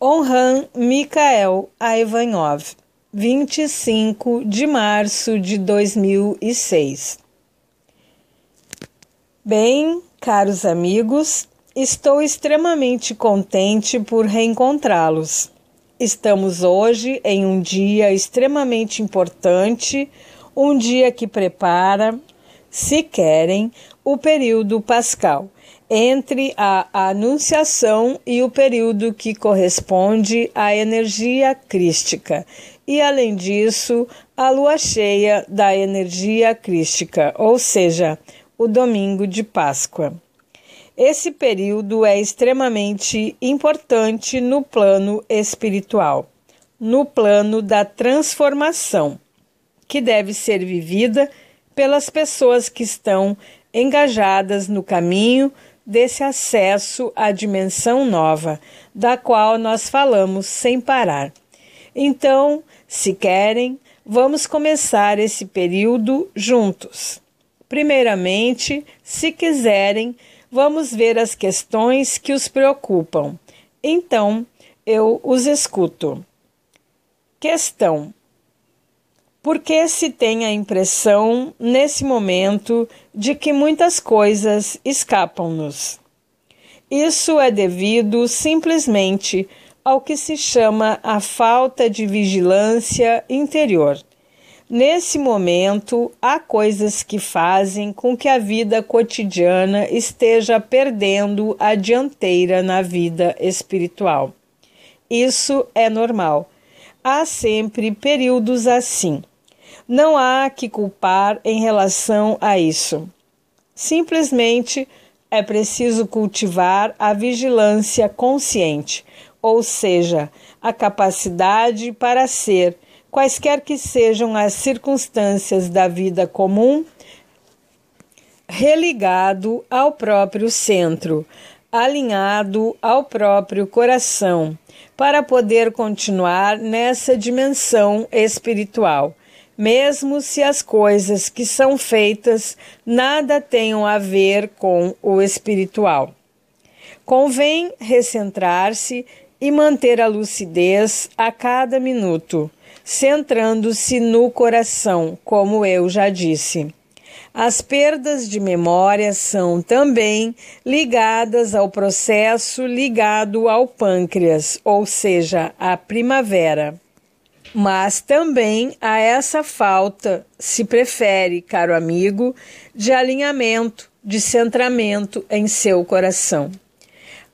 Onhan Mikael Ivanov, 25 de março de 2006. Bem, caros amigos, estou extremamente contente por reencontrá-los. Estamos hoje em um dia extremamente importante, um dia que prepara, se querem, o período pascal entre a anunciação e o período que corresponde à energia crística, e além disso, a lua cheia da energia crística, ou seja, o domingo de Páscoa. Esse período é extremamente importante no plano espiritual, no plano da transformação, que deve ser vivida pelas pessoas que estão engajadas no caminho desse acesso à dimensão nova, da qual nós falamos sem parar. Então, se querem, vamos começar esse período juntos. Primeiramente, se quiserem, vamos ver as questões que os preocupam. Então, eu os escuto. Questão porque se tem a impressão, nesse momento, de que muitas coisas escapam-nos. Isso é devido simplesmente ao que se chama a falta de vigilância interior. Nesse momento, há coisas que fazem com que a vida cotidiana esteja perdendo a dianteira na vida espiritual. Isso é normal. Há sempre períodos assim. Não há que culpar em relação a isso. Simplesmente é preciso cultivar a vigilância consciente, ou seja, a capacidade para ser, quaisquer que sejam as circunstâncias da vida comum, religado ao próprio centro, alinhado ao próprio coração, para poder continuar nessa dimensão espiritual mesmo se as coisas que são feitas nada tenham a ver com o espiritual. Convém recentrar-se e manter a lucidez a cada minuto, centrando-se no coração, como eu já disse. As perdas de memória são também ligadas ao processo ligado ao pâncreas, ou seja, à primavera. Mas também a essa falta se prefere, caro amigo, de alinhamento, de centramento em seu coração.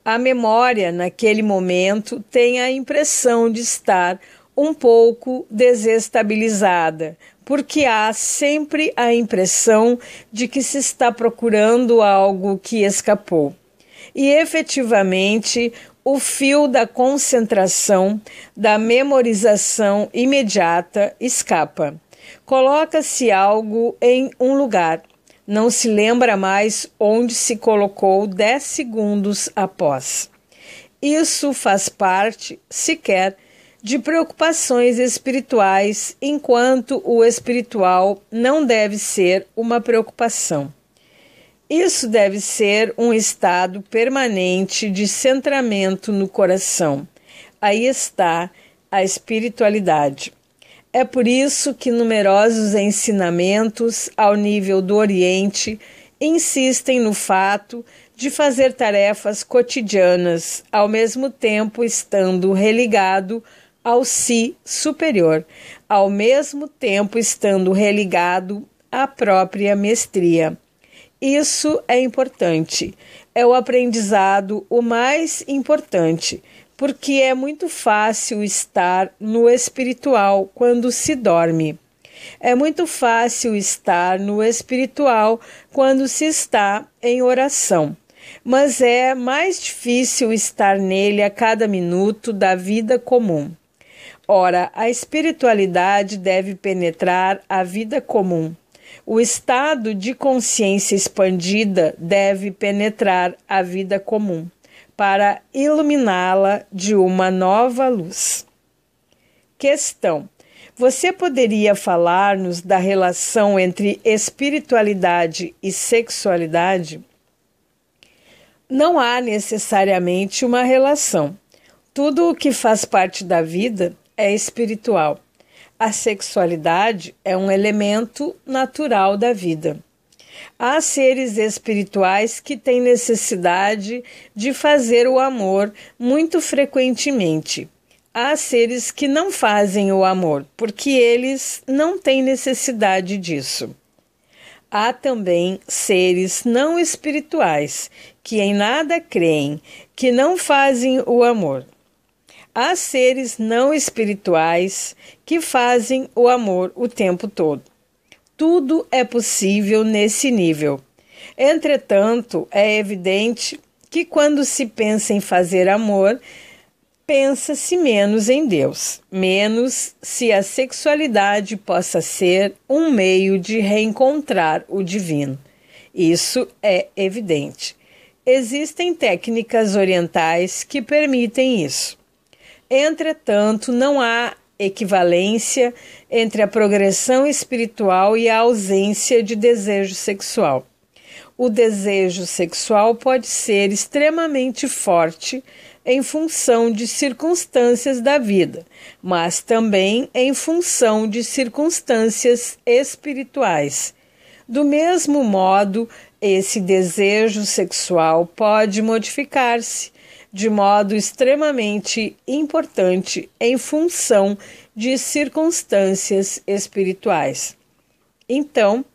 A memória, naquele momento, tem a impressão de estar um pouco desestabilizada, porque há sempre a impressão de que se está procurando algo que escapou. E efetivamente, o fio da concentração, da memorização imediata escapa. Coloca-se algo em um lugar. Não se lembra mais onde se colocou dez segundos após. Isso faz parte, sequer, de preocupações espirituais, enquanto o espiritual não deve ser uma preocupação. Isso deve ser um estado permanente de centramento no coração. Aí está a espiritualidade. É por isso que numerosos ensinamentos ao nível do Oriente insistem no fato de fazer tarefas cotidianas, ao mesmo tempo estando religado ao si superior, ao mesmo tempo estando religado à própria mestria. Isso é importante. É o aprendizado o mais importante, porque é muito fácil estar no espiritual quando se dorme. É muito fácil estar no espiritual quando se está em oração, mas é mais difícil estar nele a cada minuto da vida comum. Ora, a espiritualidade deve penetrar a vida comum, o estado de consciência expandida deve penetrar a vida comum para iluminá-la de uma nova luz. Questão: Você poderia falar-nos da relação entre espiritualidade e sexualidade? Não há necessariamente uma relação. Tudo o que faz parte da vida é espiritual a sexualidade é um elemento natural da vida. Há seres espirituais que têm necessidade de fazer o amor muito frequentemente. Há seres que não fazem o amor porque eles não têm necessidade disso. Há também seres não espirituais que em nada creem, que não fazem o amor há seres não espirituais que fazem o amor o tempo todo. Tudo é possível nesse nível. Entretanto, é evidente que quando se pensa em fazer amor, pensa-se menos em Deus, menos se a sexualidade possa ser um meio de reencontrar o divino. Isso é evidente. Existem técnicas orientais que permitem isso. Entretanto, não há equivalência entre a progressão espiritual e a ausência de desejo sexual. O desejo sexual pode ser extremamente forte em função de circunstâncias da vida, mas também em função de circunstâncias espirituais. Do mesmo modo, esse desejo sexual pode modificar-se de modo extremamente importante em função de circunstâncias espirituais. Então,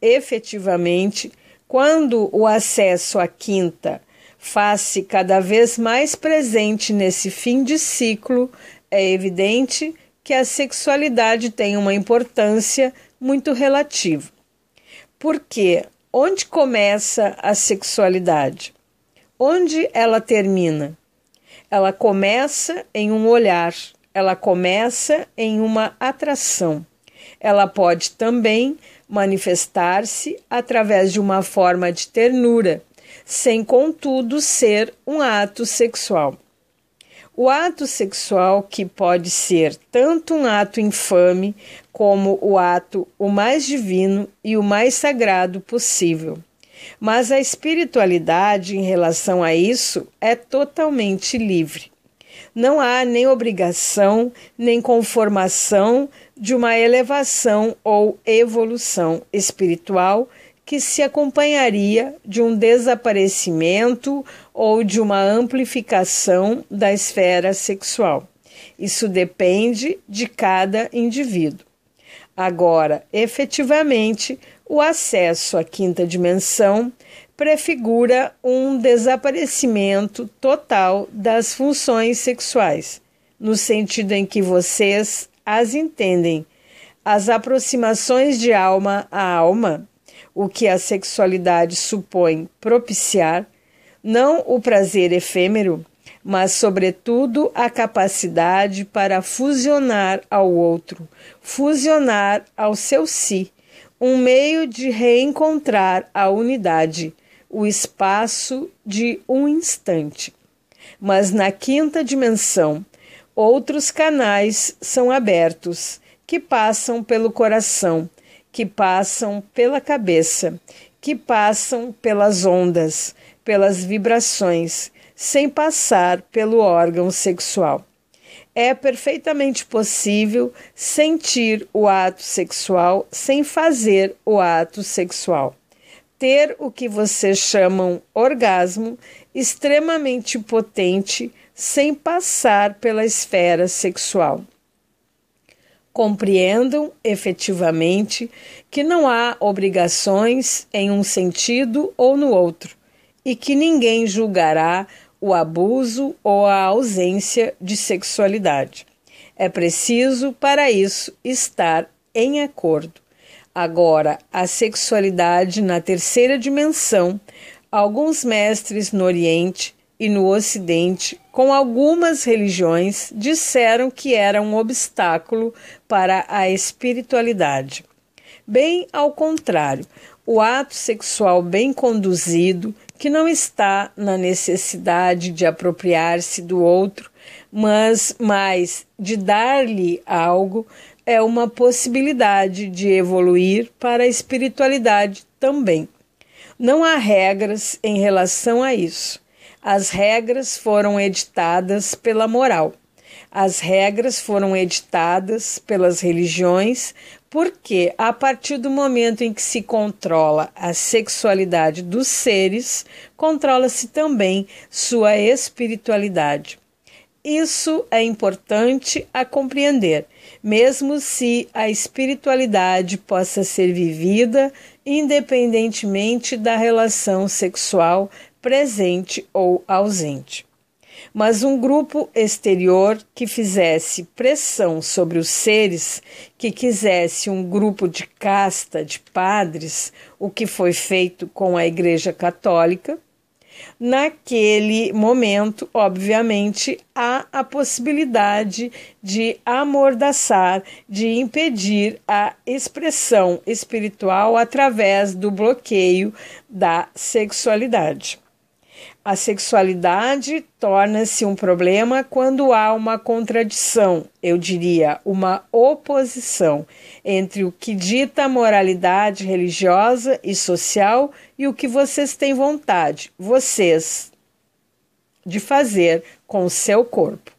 efetivamente, quando o acesso à quinta faz-se cada vez mais presente nesse fim de ciclo, é evidente que a sexualidade tem uma importância muito relativa. Porque onde começa a sexualidade? Onde ela termina? Ela começa em um olhar, ela começa em uma atração. Ela pode também manifestar-se através de uma forma de ternura, sem contudo ser um ato sexual. O ato sexual, que pode ser tanto um ato infame como o ato o mais divino e o mais sagrado possível. Mas a espiritualidade em relação a isso é totalmente livre. Não há nem obrigação, nem conformação de uma elevação ou evolução espiritual que se acompanharia de um desaparecimento ou de uma amplificação da esfera sexual. Isso depende de cada indivíduo. Agora, efetivamente, o acesso à quinta dimensão prefigura um desaparecimento total das funções sexuais, no sentido em que vocês as entendem, as aproximações de alma a alma, o que a sexualidade supõe propiciar, não o prazer efêmero, mas, sobretudo, a capacidade para fusionar ao outro, fusionar ao seu si um meio de reencontrar a unidade, o espaço de um instante. Mas na quinta dimensão, outros canais são abertos que passam pelo coração, que passam pela cabeça, que passam pelas ondas, pelas vibrações, sem passar pelo órgão sexual é perfeitamente possível sentir o ato sexual sem fazer o ato sexual. Ter o que vocês chamam orgasmo extremamente potente sem passar pela esfera sexual. Compreendam efetivamente que não há obrigações em um sentido ou no outro e que ninguém julgará o abuso ou a ausência de sexualidade. É preciso, para isso, estar em acordo. Agora, a sexualidade na terceira dimensão, alguns mestres no Oriente e no Ocidente, com algumas religiões, disseram que era um obstáculo para a espiritualidade. Bem ao contrário, o ato sexual bem conduzido que não está na necessidade de apropriar-se do outro, mas mais de dar-lhe algo, é uma possibilidade de evoluir para a espiritualidade também. Não há regras em relação a isso. As regras foram editadas pela moral. As regras foram editadas pelas religiões porque a partir do momento em que se controla a sexualidade dos seres, controla-se também sua espiritualidade. Isso é importante a compreender, mesmo se a espiritualidade possa ser vivida independentemente da relação sexual presente ou ausente mas um grupo exterior que fizesse pressão sobre os seres, que quisesse um grupo de casta de padres, o que foi feito com a Igreja Católica. Naquele momento, obviamente, há a possibilidade de amordaçar, de impedir a expressão espiritual através do bloqueio da sexualidade. A sexualidade torna-se um problema quando há uma contradição, eu diria, uma oposição entre o que dita a moralidade religiosa e social e o que vocês têm vontade, vocês, de fazer com o seu corpo.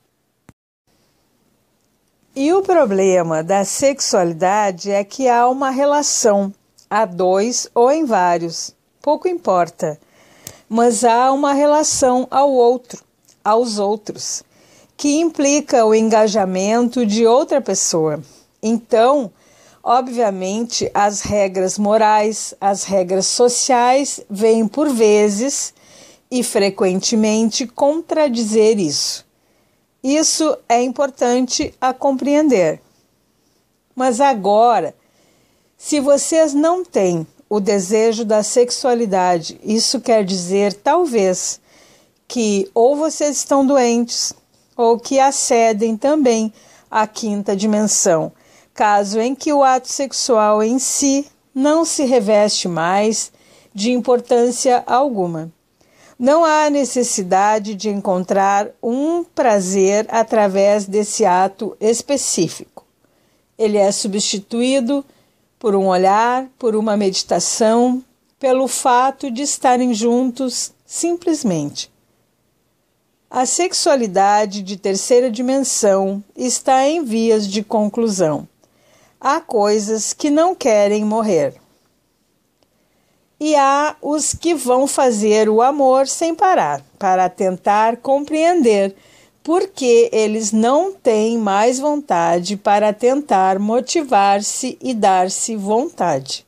E o problema da sexualidade é que há uma relação, há dois ou em vários, pouco importa mas há uma relação ao outro, aos outros, que implica o engajamento de outra pessoa. Então, obviamente, as regras morais, as regras sociais vêm por vezes e frequentemente contradizer isso. Isso é importante a compreender. Mas agora, se vocês não têm o desejo da sexualidade. Isso quer dizer, talvez, que ou vocês estão doentes ou que acedem também à quinta dimensão, caso em que o ato sexual em si não se reveste mais de importância alguma. Não há necessidade de encontrar um prazer através desse ato específico. Ele é substituído por um olhar, por uma meditação, pelo fato de estarem juntos simplesmente. A sexualidade de terceira dimensão está em vias de conclusão. Há coisas que não querem morrer. E há os que vão fazer o amor sem parar, para tentar compreender porque eles não têm mais vontade para tentar motivar-se e dar-se vontade.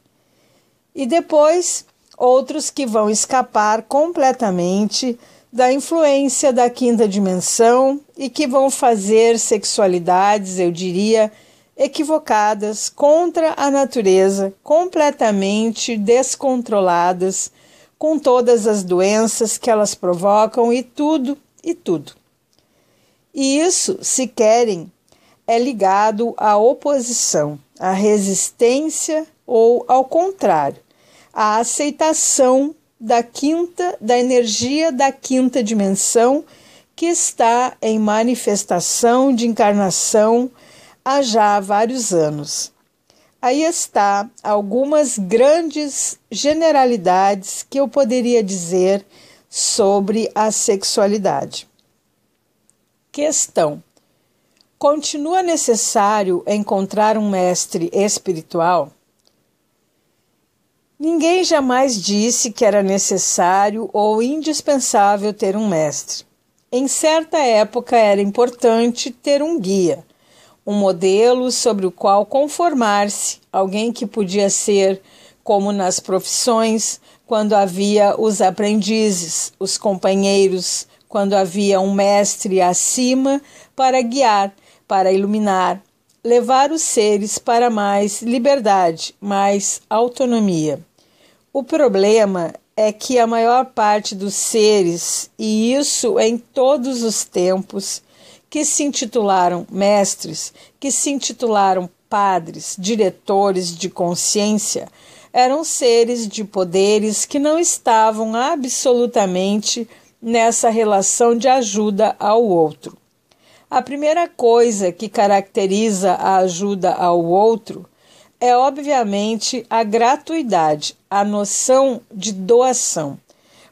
E depois, outros que vão escapar completamente da influência da quinta dimensão e que vão fazer sexualidades, eu diria, equivocadas contra a natureza, completamente descontroladas, com todas as doenças que elas provocam e tudo e tudo. E isso, se querem, é ligado à oposição, à resistência ou, ao contrário, à aceitação da quinta, da energia da quinta dimensão que está em manifestação de encarnação há já vários anos. Aí está algumas grandes generalidades que eu poderia dizer sobre a sexualidade. Questão: Continua necessário encontrar um mestre espiritual? Ninguém jamais disse que era necessário ou indispensável ter um mestre. Em certa época era importante ter um guia, um modelo sobre o qual conformar-se, alguém que podia ser, como nas profissões, quando havia os aprendizes, os companheiros, quando havia um mestre acima para guiar, para iluminar, levar os seres para mais liberdade, mais autonomia. O problema é que a maior parte dos seres, e isso em todos os tempos, que se intitularam mestres, que se intitularam padres, diretores de consciência, eram seres de poderes que não estavam absolutamente nessa relação de ajuda ao outro. A primeira coisa que caracteriza a ajuda ao outro é, obviamente, a gratuidade, a noção de doação.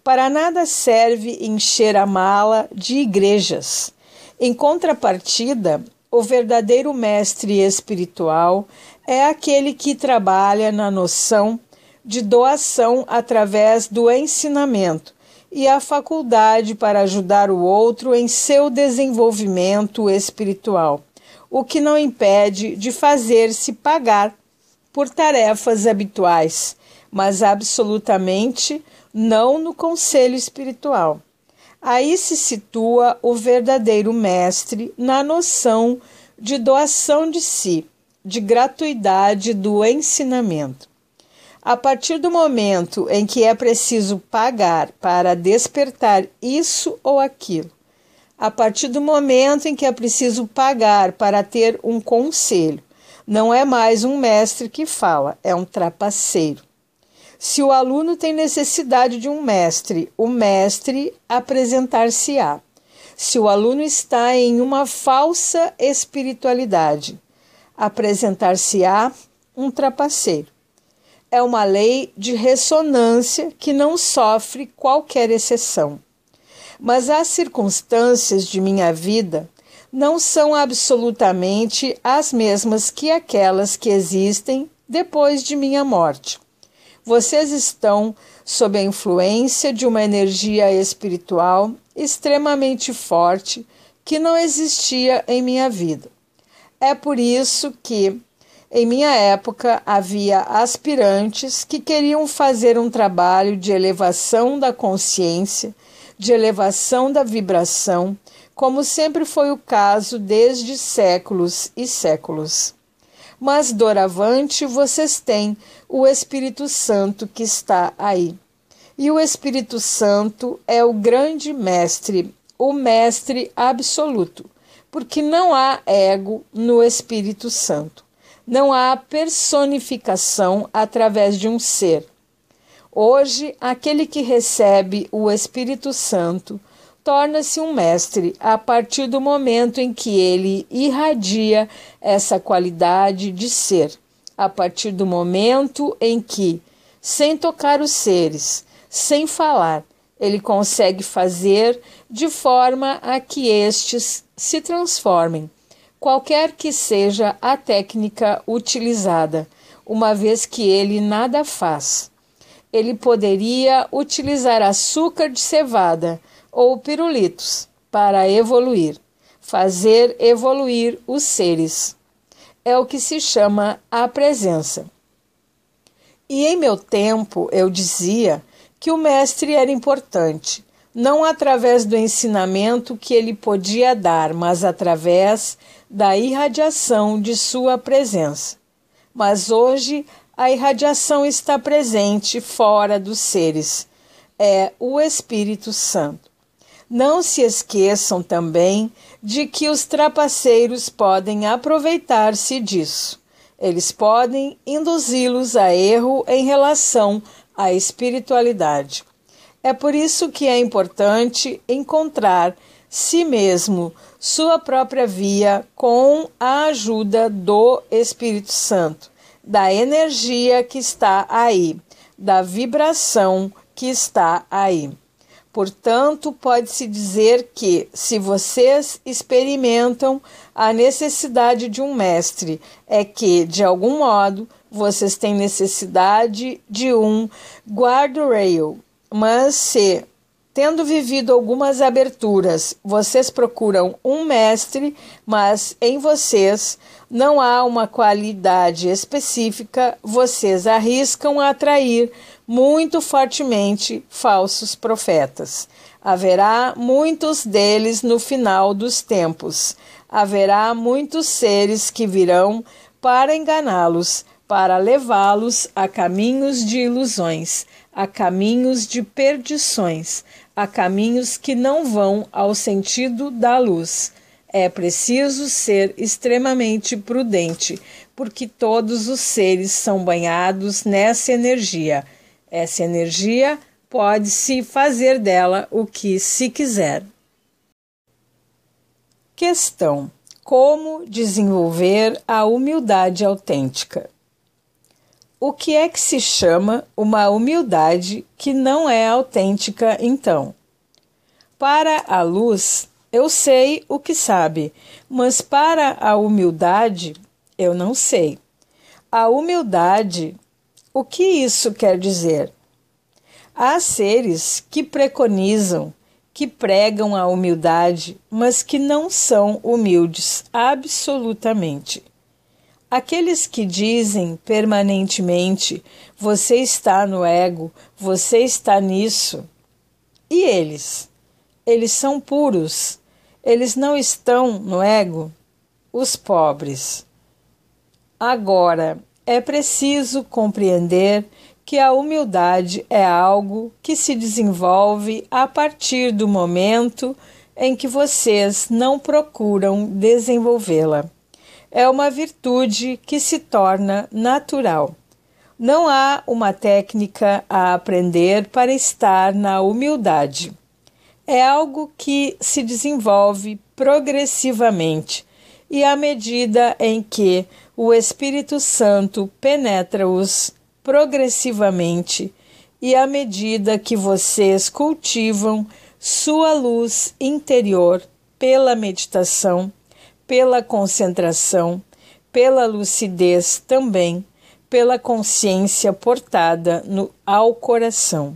Para nada serve encher a mala de igrejas. Em contrapartida, o verdadeiro mestre espiritual é aquele que trabalha na noção de doação através do ensinamento, e a faculdade para ajudar o outro em seu desenvolvimento espiritual, o que não impede de fazer-se pagar por tarefas habituais, mas absolutamente não no conselho espiritual. Aí se situa o verdadeiro mestre na noção de doação de si, de gratuidade do ensinamento. A partir do momento em que é preciso pagar para despertar isso ou aquilo, a partir do momento em que é preciso pagar para ter um conselho, não é mais um mestre que fala, é um trapaceiro. Se o aluno tem necessidade de um mestre, o mestre apresentar-se-á. Se o aluno está em uma falsa espiritualidade, apresentar-se-á um trapaceiro é uma lei de ressonância que não sofre qualquer exceção. Mas as circunstâncias de minha vida não são absolutamente as mesmas que aquelas que existem depois de minha morte. Vocês estão sob a influência de uma energia espiritual extremamente forte que não existia em minha vida. É por isso que em minha época, havia aspirantes que queriam fazer um trabalho de elevação da consciência, de elevação da vibração, como sempre foi o caso desde séculos e séculos. Mas doravante vocês têm o Espírito Santo que está aí. E o Espírito Santo é o grande mestre, o mestre absoluto, porque não há ego no Espírito Santo. Não há personificação através de um ser. Hoje, aquele que recebe o Espírito Santo torna-se um mestre a partir do momento em que ele irradia essa qualidade de ser, a partir do momento em que, sem tocar os seres, sem falar, ele consegue fazer de forma a que estes se transformem qualquer que seja a técnica utilizada, uma vez que ele nada faz. Ele poderia utilizar açúcar de cevada ou pirulitos para evoluir, fazer evoluir os seres. É o que se chama a presença. E em meu tempo eu dizia que o mestre era importante, não através do ensinamento que ele podia dar, mas através da irradiação de sua presença. Mas hoje a irradiação está presente fora dos seres. É o Espírito Santo. Não se esqueçam também de que os trapaceiros podem aproveitar-se disso. Eles podem induzi-los a erro em relação à espiritualidade. É por isso que é importante encontrar si mesmo, sua própria via, com a ajuda do Espírito Santo, da energia que está aí, da vibração que está aí. Portanto, pode-se dizer que, se vocês experimentam a necessidade de um mestre, é que, de algum modo, vocês têm necessidade de um guardrail. Mas se Tendo vivido algumas aberturas, vocês procuram um mestre, mas em vocês não há uma qualidade específica, vocês arriscam atrair muito fortemente falsos profetas. Haverá muitos deles no final dos tempos. Haverá muitos seres que virão para enganá-los, para levá-los a caminhos de ilusões, a caminhos de perdições há caminhos que não vão ao sentido da luz. É preciso ser extremamente prudente, porque todos os seres são banhados nessa energia. Essa energia pode-se fazer dela o que se quiser. Questão: Como desenvolver a humildade autêntica? O que é que se chama uma humildade que não é autêntica, então? Para a luz, eu sei o que sabe, mas para a humildade, eu não sei. A humildade, o que isso quer dizer? Há seres que preconizam, que pregam a humildade, mas que não são humildes, absolutamente. Aqueles que dizem permanentemente: você está no ego, você está nisso. E eles? Eles são puros. Eles não estão no ego? Os pobres. Agora, é preciso compreender que a humildade é algo que se desenvolve a partir do momento em que vocês não procuram desenvolvê-la é uma virtude que se torna natural. Não há uma técnica a aprender para estar na humildade. É algo que se desenvolve progressivamente e à medida em que o Espírito Santo penetra-os progressivamente e à medida que vocês cultivam sua luz interior pela meditação pela concentração, pela lucidez também, pela consciência portada no, ao coração.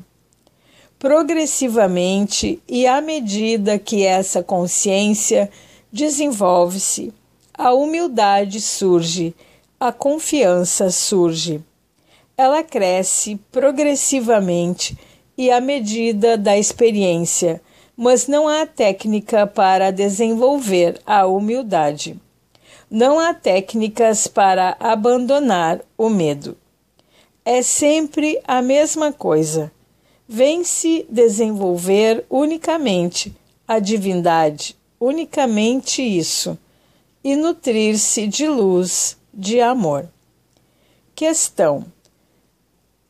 Progressivamente e à medida que essa consciência desenvolve-se, a humildade surge, a confiança surge. Ela cresce progressivamente e à medida da experiência mas não há técnica para desenvolver a humildade. Não há técnicas para abandonar o medo. É sempre a mesma coisa. Vem-se desenvolver unicamente a divindade, unicamente isso, e nutrir-se de luz, de amor. Questão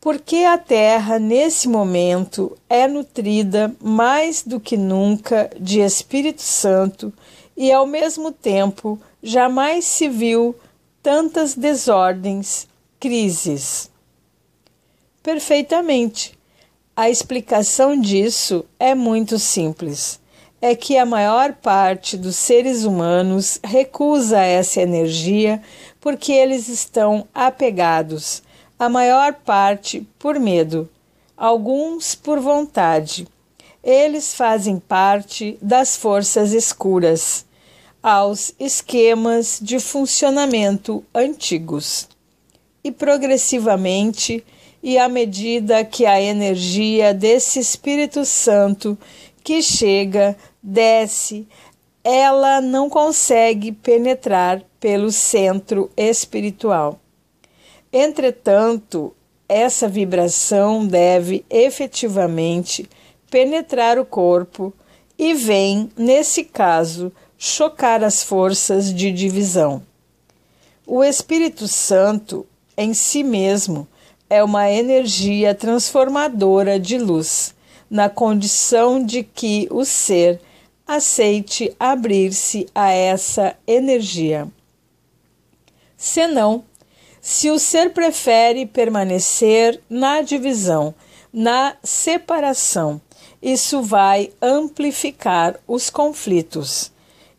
porque a terra, nesse momento, é nutrida mais do que nunca de Espírito Santo e, ao mesmo tempo, jamais se viu tantas desordens, crises. Perfeitamente. A explicação disso é muito simples. É que a maior parte dos seres humanos recusa essa energia porque eles estão apegados a maior parte por medo, alguns por vontade. Eles fazem parte das forças escuras, aos esquemas de funcionamento antigos. E progressivamente, e à medida que a energia desse Espírito Santo que chega, desce, ela não consegue penetrar pelo centro espiritual. Entretanto, essa vibração deve efetivamente penetrar o corpo e vem, nesse caso, chocar as forças de divisão. O Espírito Santo, em si mesmo, é uma energia transformadora de luz, na condição de que o ser aceite abrir-se a essa energia. Senão, se o ser prefere permanecer na divisão, na separação, isso vai amplificar os conflitos.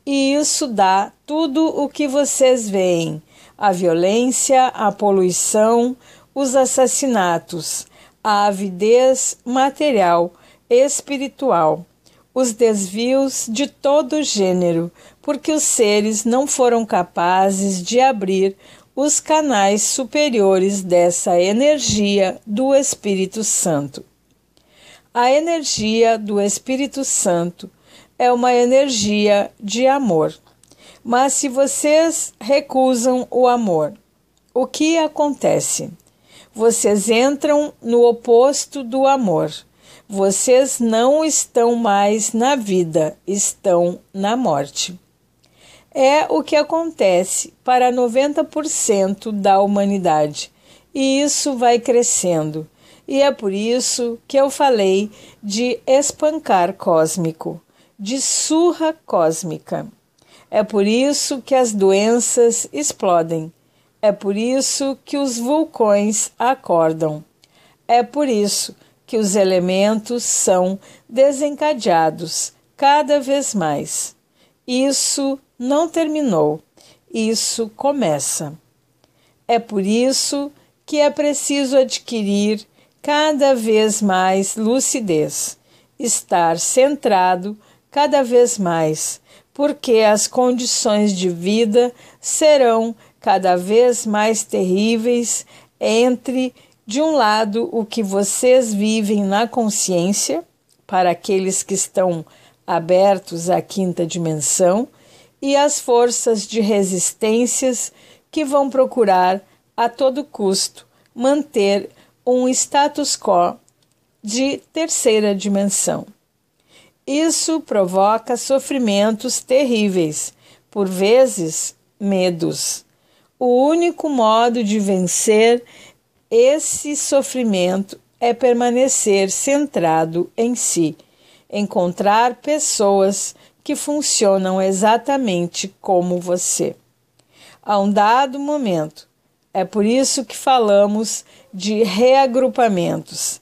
E isso dá tudo o que vocês veem: a violência, a poluição, os assassinatos, a avidez material, espiritual, os desvios de todo gênero, porque os seres não foram capazes de abrir os canais superiores dessa energia do Espírito Santo. A energia do Espírito Santo é uma energia de amor. Mas se vocês recusam o amor, o que acontece? Vocês entram no oposto do amor. Vocês não estão mais na vida, estão na morte é o que acontece para 90% da humanidade. E isso vai crescendo. E é por isso que eu falei de espancar cósmico, de surra cósmica. É por isso que as doenças explodem. É por isso que os vulcões acordam. É por isso que os elementos são desencadeados cada vez mais. Isso não terminou, isso começa. É por isso que é preciso adquirir cada vez mais lucidez, estar centrado cada vez mais, porque as condições de vida serão cada vez mais terríveis entre, de um lado, o que vocês vivem na consciência, para aqueles que estão abertos à quinta dimensão, e as forças de resistências que vão procurar a todo custo manter um status quo de terceira dimensão. Isso provoca sofrimentos terríveis, por vezes medos. O único modo de vencer esse sofrimento é permanecer centrado em si, encontrar pessoas que funcionam exatamente como você. A um dado momento. É por isso que falamos de reagrupamentos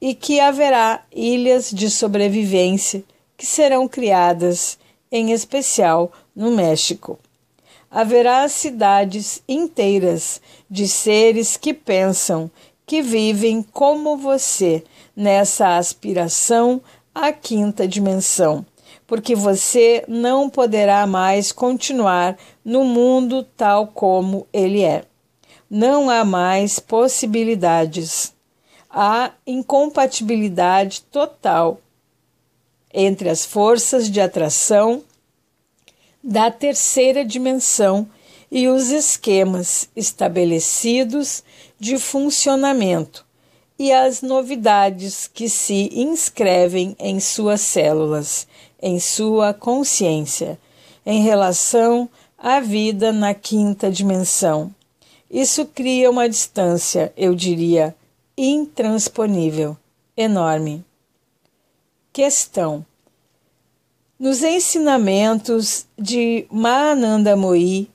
e que haverá ilhas de sobrevivência que serão criadas, em especial no México. Haverá cidades inteiras de seres que pensam, que vivem como você nessa aspiração à quinta dimensão porque você não poderá mais continuar no mundo tal como ele é. Não há mais possibilidades. Há incompatibilidade total entre as forças de atração da terceira dimensão e os esquemas estabelecidos de funcionamento e as novidades que se inscrevem em suas células em sua consciência em relação à vida na quinta dimensão. Isso cria uma distância, eu diria, intransponível, enorme. Questão: Nos ensinamentos de Mahananda Moi,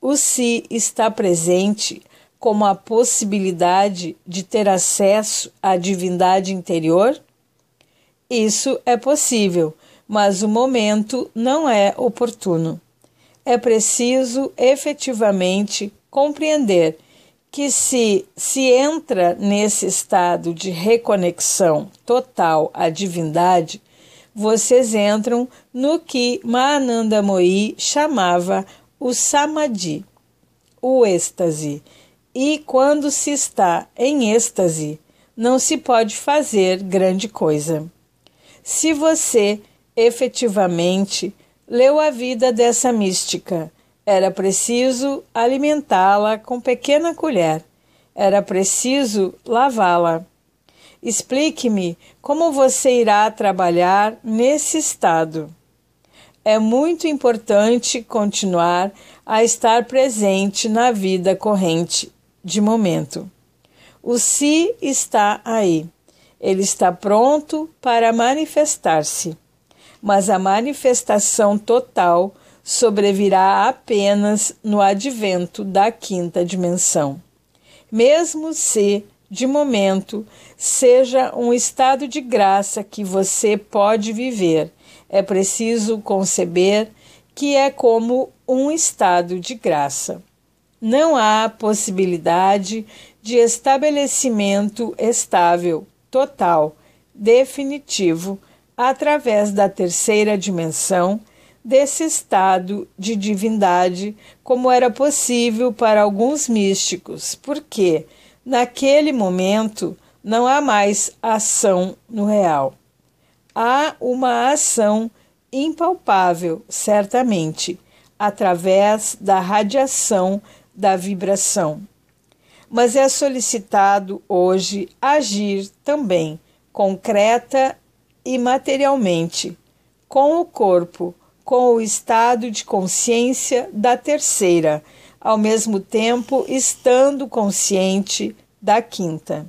o Si está presente como a possibilidade de ter acesso à divindade interior? Isso é possível mas o momento não é oportuno. É preciso efetivamente compreender que, se se entra nesse estado de reconexão total à divindade, vocês entram no que Moi chamava o samadhi, o êxtase. E quando se está em êxtase, não se pode fazer grande coisa. Se você efetivamente leu a vida dessa mística. Era preciso alimentá-la com pequena colher. Era preciso lavá-la. Explique-me como você irá trabalhar nesse estado. É muito importante continuar a estar presente na vida corrente de momento. O si está aí. Ele está pronto para manifestar-se mas a manifestação total sobrevirá apenas no advento da quinta dimensão. Mesmo se, de momento, seja um estado de graça que você pode viver, é preciso conceber que é como um estado de graça. Não há possibilidade de estabelecimento estável, total, definitivo através da terceira dimensão desse estado de divindade, como era possível para alguns místicos, porque naquele momento não há mais ação no real. Há uma ação impalpável, certamente, através da radiação da vibração. Mas é solicitado hoje agir também concreta e materialmente, com o corpo, com o estado de consciência da terceira, ao mesmo tempo estando consciente da quinta.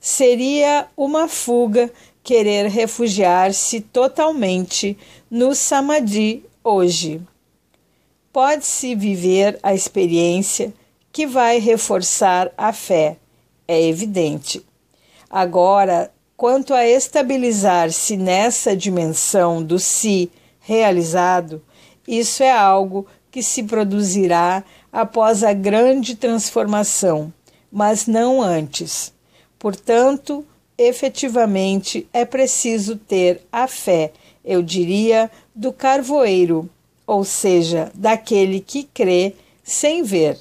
Seria uma fuga querer refugiar-se totalmente no samadhi hoje. Pode-se viver a experiência que vai reforçar a fé, é evidente. Agora quanto a estabilizar-se nessa dimensão do si realizado, isso é algo que se produzirá após a grande transformação, mas não antes. Portanto, efetivamente é preciso ter a fé, eu diria, do carvoeiro, ou seja, daquele que crê sem ver.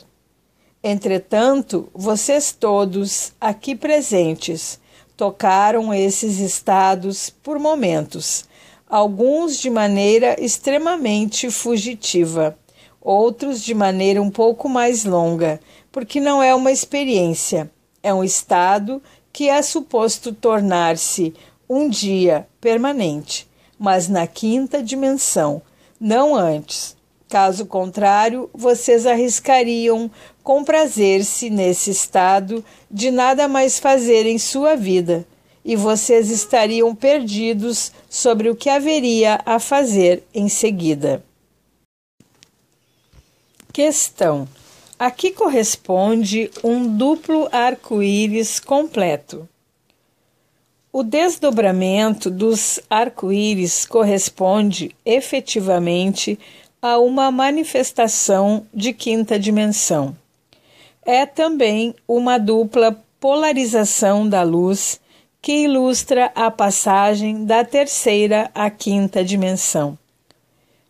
Entretanto, vocês todos aqui presentes tocaram esses estados por momentos, alguns de maneira extremamente fugitiva, outros de maneira um pouco mais longa, porque não é uma experiência, é um estado que é suposto tornar-se um dia permanente, mas na quinta dimensão, não antes. Caso contrário, vocês arriscariam comprazer-se nesse estado de nada mais fazer em sua vida, e vocês estariam perdidos sobre o que haveria a fazer em seguida. Questão: Aqui corresponde um duplo arco-íris completo. O desdobramento dos arco-íris corresponde efetivamente a uma manifestação de quinta dimensão. É também uma dupla polarização da luz que ilustra a passagem da terceira à quinta dimensão.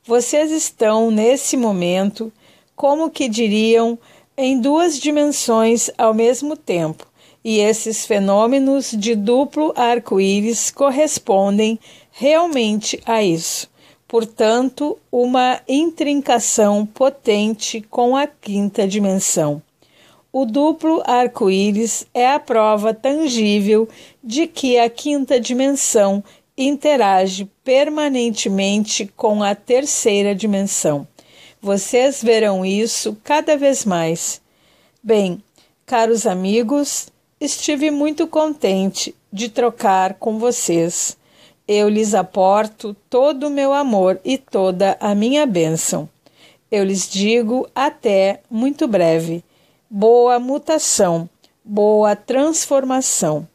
Vocês estão, nesse momento, como que diriam, em duas dimensões ao mesmo tempo, e esses fenômenos de duplo arco-íris correspondem realmente a isso portanto, uma intrincação potente com a quinta dimensão. O duplo arco-íris é a prova tangível de que a quinta dimensão interage permanentemente com a terceira dimensão. Vocês verão isso cada vez mais. Bem, caros amigos, estive muito contente de trocar com vocês. Eu lhes aporto todo o meu amor e toda a minha bênção. Eu lhes digo até muito breve. Boa mutação, boa transformação.